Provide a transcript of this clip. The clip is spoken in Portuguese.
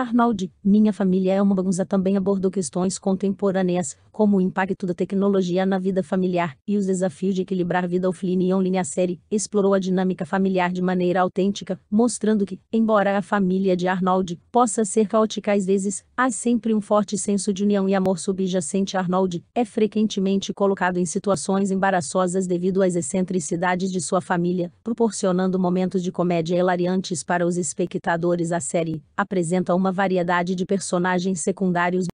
Arnold, minha família é uma bagunça também abordou questões contemporâneas, como o impacto da tecnologia na vida familiar e os desafios de equilibrar a vida offline e online. A série explorou a dinâmica familiar de maneira autêntica, mostrando que, embora a família de Arnold possa ser caótica às vezes, há sempre um forte senso de união e amor subjacente. Arnold é frequentemente colocado em situações embaraçosas devido às excentricidades de sua família, proporcionando momentos de comédia hilariantes para os espectadores. A série apresenta uma variedade de personagens secundários